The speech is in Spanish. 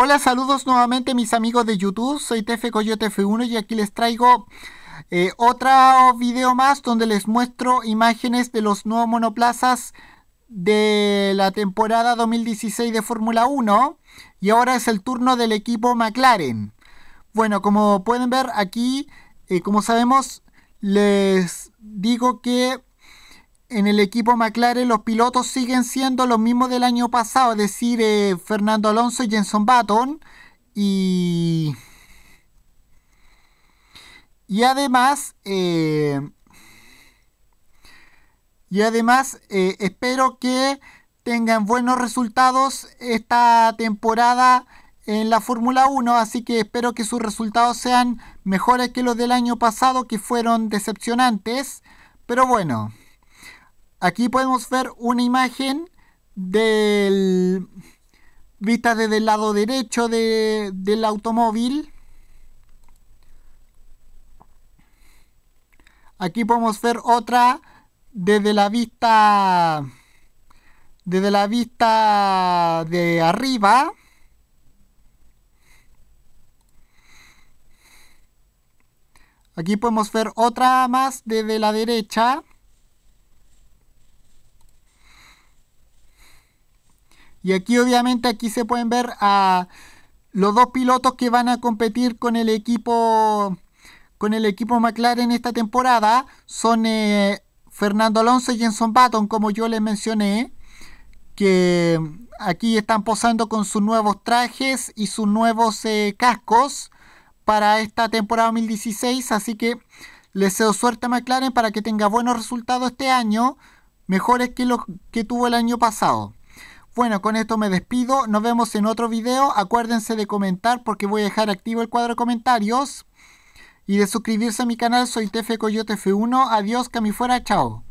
Hola, saludos nuevamente mis amigos de YouTube, soy Tefe Coyote F1 y aquí les traigo eh, otro video más donde les muestro imágenes de los nuevos monoplazas de la temporada 2016 de Fórmula 1 y ahora es el turno del equipo McLaren. Bueno, como pueden ver aquí, eh, como sabemos, les digo que en el equipo McLaren los pilotos siguen siendo los mismos del año pasado, es decir, eh, Fernando Alonso y Jenson Button. Y, y además, eh, y además eh, espero que tengan buenos resultados esta temporada en la Fórmula 1, así que espero que sus resultados sean mejores que los del año pasado, que fueron decepcionantes. Pero bueno. Aquí podemos ver una imagen del vista desde el lado derecho del automóvil. Aquí podemos ver otra desde la vista desde la vista de arriba. Aquí podemos ver otra más desde la derecha. Y aquí obviamente aquí se pueden ver a los dos pilotos que van a competir con el equipo con el equipo McLaren esta temporada son eh, Fernando Alonso y Jenson Button, como yo les mencioné, que aquí están posando con sus nuevos trajes y sus nuevos eh, cascos para esta temporada 2016, así que les deseo suerte a McLaren para que tenga buenos resultados este año, mejores que los que tuvo el año pasado. Bueno, con esto me despido. Nos vemos en otro video. Acuérdense de comentar porque voy a dejar activo el cuadro de comentarios. Y de suscribirse a mi canal. Soy TF Coyote F1. Adiós, que a mí fuera. Chao.